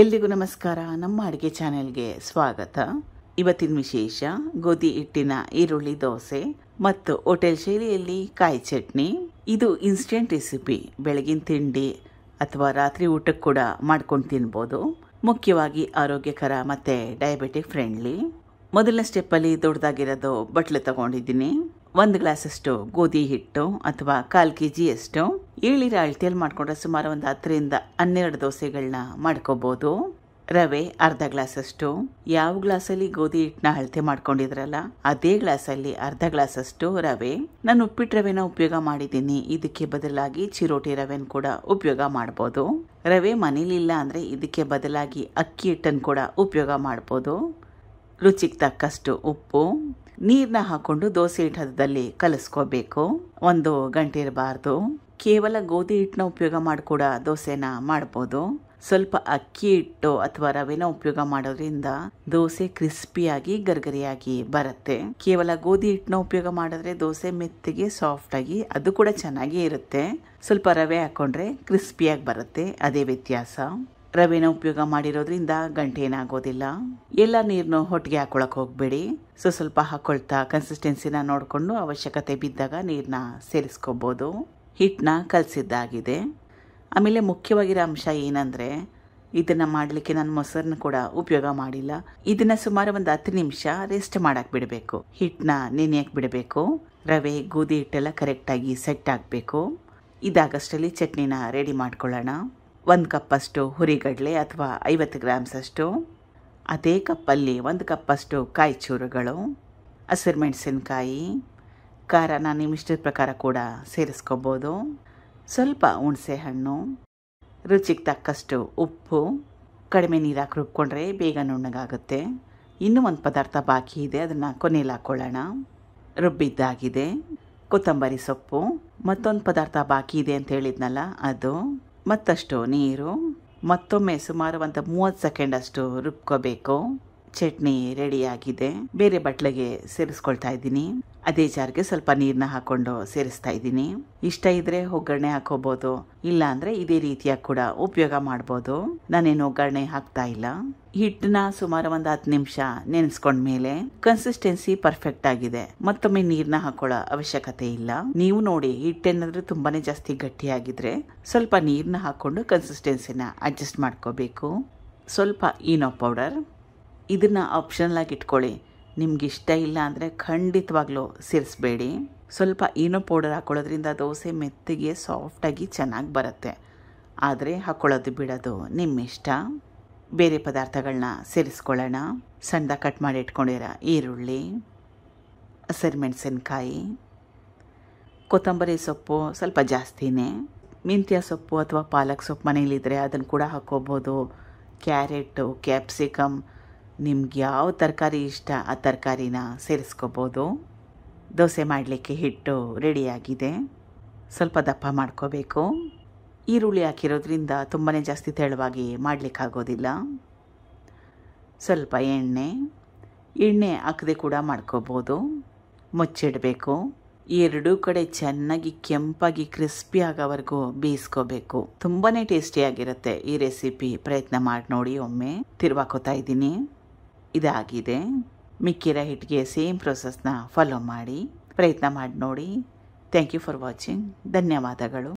ಎಲ್ಲಿಗೂ ನಮಸ್ಕಾರ ನಮ್ಮ ಅಡುಗೆ ಚಾನೆಲ್ಗೆ ಸ್ವಾಗತ ಇವತ್ತಿನ ವಿಶೇಷ ಗೋಧಿ ಹಿಟ್ಟಿನ ಈರುಳ್ಳಿ ದೋಸೆ ಮತ್ತು ಹೋಟೆಲ್ ಶೈಲಿಯಲ್ಲಿ ಕಾಯಿ ಚಟ್ನಿ ಇದು ಇನ್ಸ್ಟೆಂಟ್ ರೆಸಿಪಿ ಬೆಳಗಿನ ತಿಂಡಿ ಅಥವಾ ರಾತ್ರಿ ಊಟಕ್ಕೆ ಕೂಡ ಮಾಡ್ಕೊಂಡು ತಿನ್ಬೋದು ಮುಖ್ಯವಾಗಿ ಆರೋಗ್ಯಕರ ಮತ್ತು ಡಯಾಬಿಟಿಕ್ ಫ್ರೆಂಡ್ಲಿ ಮೊದಲನೇ ಸ್ಟೆಪ್ಪಲ್ಲಿ ದೊಡ್ಡದಾಗಿರೋದು ಬಟ್ಲು ತಗೊಂಡಿದ್ದೀನಿ ಒಂದು ಗ್ಲಾಸಷ್ಟು ಗೋಧಿ ಹಿಟ್ಟು ಅಥವಾ ಕಾಲು ಕೆ ಜಿಯಷ್ಟು ಈಳಿರ ಅಳತೆಯಲ್ಲಿ ಮಾಡಿಕೊಂಡ್ರೆ ಸುಮಾರು ಒಂದು ಹತ್ತರಿಂದ ಹನ್ನೆರಡು ದೋಸೆಗಳನ್ನ ಮಾಡ್ಕೋಬೋದು ರವೆ ಅರ್ಧ ಗ್ಲಾಸಷ್ಟು ಯಾವ ಗ್ಲಾಸಲ್ಲಿ ಗೋಧಿ ಹಿಟ್ಟನ್ನ ಅಳತೆ ಮಾಡ್ಕೊಂಡಿದ್ರಲ್ಲ ಅದೇ ಗ್ಲಾಸಲ್ಲಿ ಅರ್ಧ ಗ್ಲಾಸಷ್ಟು ರವೆ ನಾನು ಉಪ್ಪಿಟ್ಟು ರವೆನ ಉಪಯೋಗ ಮಾಡಿದ್ದೀನಿ ಇದಕ್ಕೆ ಬದಲಾಗಿ ಚಿರೋಟಿ ರವೆನ ಕೂಡ ಉಪಯೋಗ ಮಾಡ್ಬೋದು ರವೆ ಮನೇಲಿಲ್ಲ ಇಲ್ಲ ಅಂದರೆ ಇದಕ್ಕೆ ಬದಲಾಗಿ ಅಕ್ಕಿ ಹಿಟ್ಟನ್ನು ಕೂಡ ಉಪಯೋಗ ಮಾಡ್ಬೋದು ರುಚಿಗೆ ತಕ್ಕಷ್ಟು ಉಪ್ಪು ನೀರನ್ನ ಹಾಕ್ಕೊಂಡು ದೋಸೆ ಹಿಟ್ಟದಲ್ಲಿ ಕಲಸ್ಕೋಬೇಕು ಒಂದು ಗಂಟೆ ಇರಬಾರ್ದು ಕೇವಲ ಗೋಧಿ ಹಿಟ್ಟನ್ನ ಉಪಯೋಗ ಮಾಡಿ ಕೂಡ ದೋಸೆನ ಮಾಡ್ಬೋದು ಸ್ವಲ್ಪ ಅಕ್ಕಿ ಹಿಟ್ಟು ಅಥವಾ ರವೆನ ಉಪಯೋಗ ಮಾಡೋದ್ರಿಂದ ದೋಸೆ ಕ್ರಿಸ್ಪಿಯಾಗಿ ಗರ್ಗರಿಯಾಗಿ ಬರುತ್ತೆ ಕೇವಲ ಗೋಧಿ ಹಿಟ್ಟನ್ನ ಉಪಯೋಗ ಮಾಡಿದ್ರೆ ದೋಸೆ ಮೆತ್ತಗೆ ಸಾಫ್ಟ್ ಆಗಿ ಅದು ಕೂಡ ಚೆನ್ನಾಗಿ ಇರುತ್ತೆ ಸ್ವಲ್ಪ ರವೆ ಹಾಕೊಂಡ್ರೆ ಕ್ರಿಸ್ಪಿಯಾಗಿ ಬರುತ್ತೆ ಅದೇ ವ್ಯತ್ಯಾಸ ರವೆನ ಉಪಯೋಗ ಮಾಡಿರೋದ್ರಿಂದ ಗಂಟೆ ಏನಾಗೋದಿಲ್ಲ ಎಲ್ಲ ನೀರನ್ನು ಹೊಟ್ಟಿಗೆ ಹಾಕೊಳಕ್ ಹೋಗಬೇಡಿ ಸೊ ಸ್ವಲ್ಪ ಹಾಕೊಳ್ತಾ ಕನ್ಸಿಸ್ಟೆನ್ಸಿನ ನೋಡಿಕೊಂಡು ಅವಶ್ಯಕತೆ ಬಿದ್ದಾಗ ನೀರನ್ನ ಸೇರಿಸ್ಕೋಬೋದು ಹಿಟ್ಟನ್ನ ಕಲಸಿದ್ದಾಗಿದೆ ಆಮೇಲೆ ಮುಖ್ಯವಾಗಿರೋ ಅಂಶ ಏನಂದ್ರೆ ಇದನ್ನ ಮಾಡಲಿಕ್ಕೆ ನಾನು ಮೊಸರನ್ನ ಕೂಡ ಉಪಯೋಗ ಮಾಡಿಲ್ಲ ಇದನ್ನ ಸುಮಾರು ಒಂದು ಹತ್ತು ನಿಮಿಷ ರೆಸ್ಟ್ ಮಾಡಕ್ಕೆ ಬಿಡಬೇಕು ಹಿಟ್ಟನ್ನ ನೆನೆಯಕ್ಕೆ ಬಿಡಬೇಕು ರವೆ ಗೋಧಿ ಹಿಟ್ಟೆಲ್ಲ ಕರೆಕ್ಟಾಗಿ ಸೆಟ್ ಆಗಬೇಕು ಇದಾಗಷ್ಟರಲ್ಲಿ ಚಟ್ನಿನ ರೆಡಿ ಮಾಡ್ಕೊಳ್ಳೋಣ ಒಂದು ಕಪ್ಪಷ್ಟು ಹುರಿಗಡಲೆ ಅಥವಾ ಐವತ್ತು ಗ್ರಾಮ್ಸಷ್ಟು ಅದೇ ಕಪ್ಪಲ್ಲಿ ಒಂದು ಕಪ್ಪಷ್ಟು ಕಾಯಿ ಚೂರುಗಳು ಹಸಿರು ಮೆಣಸಿನಕಾಯಿ ಖಾರನ ನಿಮ್ಮ ಇಷ್ಟದ ಪ್ರಕಾರ ಕೂಡ ಸೇರಿಸ್ಕೋಬೋದು ಸ್ವಲ್ಪ ಹುಣಸೆ ಹಣ್ಣು ರುಚಿಗೆ ತಕ್ಕಷ್ಟು ಉಪ್ಪು ಕಡಿಮೆ ಹಾಕಿ ರುಬ್ಕೊಂಡ್ರೆ ಬೇಗ ನುಣ್ಣಗಾಗುತ್ತೆ ಇನ್ನೂ ಒಂದು ಪದಾರ್ಥ ಬಾಕಿ ಇದೆ ಅದನ್ನು ಕೊನೆಯಲ್ಲಿ ಹಾಕ್ಕೊಳ್ಳೋಣ ರುಬ್ಬಿದ್ದಾಗಿದೆ ಕೊತ್ತಂಬರಿ ಸೊಪ್ಪು ಮತ್ತೊಂದು ಪದಾರ್ಥ ಬಾಕಿ ಇದೆ ಅಂತ ಹೇಳಿದ್ನಲ್ಲ ಅದು ಮತ್ತಷ್ಟು ನೀರು ಮತ್ತೊಮ್ಮೆ ಸುಮಾರು ಒಂದು ಮೂವತ್ತು ಸೆಕೆಂಡಷ್ಟು ರುಬ್ಕೋಬೇಕು ಚಟ್ನಿ ರೆಡಿಯಾಗಿದೆ ಬೇರೆ ಬಟ್ಲೆಗೆ ಸೇರಿಸ್ಕೊಳ್ತಾ ಇದ್ದೀನಿ ಅದೇ ಜಾರಿಗೆ ಸ್ವಲ್ಪ ನೀರನ್ನ ಹಾಕೊಂಡು ಸೇರಿಸ್ತಾ ಇದ್ದೀನಿ ಇಷ್ಟ ಇದ್ರೆ ಒಗ್ಗರಣೆ ಹಾಕೋಬಹುದು ಇಲ್ಲ ಅಂದ್ರೆ ಇದೇ ರೀತಿಯ ಕೂಡ ಉಪಯೋಗ ಮಾಡಬಹುದು ನಾನೇನು ಒಗ್ಗರಣೆ ಹಾಕ್ತಾ ಇಲ್ಲ ಹಿಟ್ಟನ್ನ ಸುಮಾರು ಒಂದ್ ಹತ್ತು ನಿಮಿಷ ಮೇಲೆ ಕನ್ಸಿಸ್ಟೆನ್ಸಿ ಪರ್ಫೆಕ್ಟ್ ಆಗಿದೆ ಮತ್ತೊಮ್ಮೆ ನೀರ್ನ ಹಾಕೊಳ್ಳೋ ಅವಶ್ಯಕತೆ ಇಲ್ಲ ನೀವು ನೋಡಿ ಹಿಟ್ಟೇನಾದ್ರೂ ತುಂಬಾನೇ ಜಾಸ್ತಿ ಗಟ್ಟಿಯಾಗಿದ್ರೆ ಸ್ವಲ್ಪ ನೀರ್ನ ಹಾಕೊಂಡು ಕನ್ಸಿಸ್ಟೆನ್ಸಿನ ಅಡ್ಜಸ್ಟ್ ಮಾಡ್ಕೋಬೇಕು ಸ್ವಲ್ಪ ಈನೋ ಪೌಡರ್ ಇದನ್ನು ಆಪ್ಷನಲ್ಲಾಗಿ ಇಟ್ಕೊಳ್ಳಿ ನಿಮ್ಗೆ ಇಷ್ಟ ಇಲ್ಲ ಅಂದರೆ ಖಂಡಿತವಾಗ್ಲೂ ಸೇರಿಸ್ಬೇಡಿ ಸ್ವಲ್ಪ ಏನೋ ಪೌಡರ್ ಹಾಕ್ಕೊಳ್ಳೋದ್ರಿಂದ ದೋಸೆ ಮೆತ್ತಗೆ ಸಾಫ್ಟಾಗಿ ಚೆನ್ನಾಗಿ ಬರುತ್ತೆ ಆದರೆ ಹಾಕ್ಕೊಳ್ಳೋದು ಬಿಡೋದು ನಿಮ್ಮ ಇಷ್ಟ ಬೇರೆ ಪದಾರ್ಥಗಳನ್ನ ಸೇರಿಸ್ಕೊಳ್ಳೋಣ ಸಣ್ಣದಾಗಿ ಕಟ್ ಮಾಡಿ ಇಟ್ಕೊಂಡಿರ ಈರುಳ್ಳಿ ಮೆಣಸಿನ್ಕಾಯಿ ಕೊತ್ತಂಬರಿ ಸೊಪ್ಪು ಸ್ವಲ್ಪ ಜಾಸ್ತಿನೇ ಮೆಂತ್ಯ ಸೊಪ್ಪು ಅಥವಾ ಪಾಲಕ್ ಸೊಪ್ಪು ಮನೇಲಿದ್ದರೆ ಅದನ್ನು ಕೂಡ ಹಾಕ್ಕೋಬೋದು ಕ್ಯಾರೆಟು ಕ್ಯಾಪ್ಸಿಕಮ್ ನಿಮ್ಗೆ ಯಾವ ತರಕಾರಿ ಇಷ್ಟ ಆ ತರಕಾರಿನ ಸೇರಿಸ್ಕೋಬೋದು ದೋಸೆ ಮಾಡಲಿಕ್ಕೆ ಹಿಟ್ಟು ರೆಡಿಯಾಗಿದೆ ಸ್ವಲ್ಪ ದಪ್ಪ ಮಾಡ್ಕೋಬೇಕು ಈರುಳ್ಳಿ ಹಾಕಿರೋದ್ರಿಂದ ತುಂಬಾ ಜಾಸ್ತಿ ತೆಳುವಾಗಿ ಮಾಡಲಿಕ್ಕಾಗೋದಿಲ್ಲ ಸ್ವಲ್ಪ ಎಣ್ಣೆ ಎಣ್ಣೆ ಹಾಕದೆ ಕೂಡ ಮಾಡ್ಕೋಬೋದು ಮುಚ್ಚಿಡಬೇಕು ಎರಡೂ ಕಡೆ ಚೆನ್ನಾಗಿ ಕೆಂಪಾಗಿ ಕ್ರಿಸ್ಪಿ ಆಗೋವರೆಗೂ ಬೇಯಿಸ್ಕೋಬೇಕು ತುಂಬಾ ಟೇಸ್ಟಿಯಾಗಿರುತ್ತೆ ಈ ರೆಸಿಪಿ ಪ್ರಯತ್ನ ಮಾಡಿ ನೋಡಿ ಒಮ್ಮೆ ತಿರ್ವಾಕೋತಾ ಇದ್ದೀನಿ ಇದಾಗಿದೆ ಮಿಕ್ಕಿರೋ ಹಿಟ್ಟಿಗೆ ಸೇಮ್ ಪ್ರೊಸೆಸ್ನ ಫಾಲೋ ಮಾಡಿ ಪ್ರಯತ್ನ ಮಾಡಿ ನೋಡಿ ಥ್ಯಾಂಕ್ ಯು ಫಾರ್ ವಾಚಿಂಗ್ ಧನ್ಯವಾದಗಳು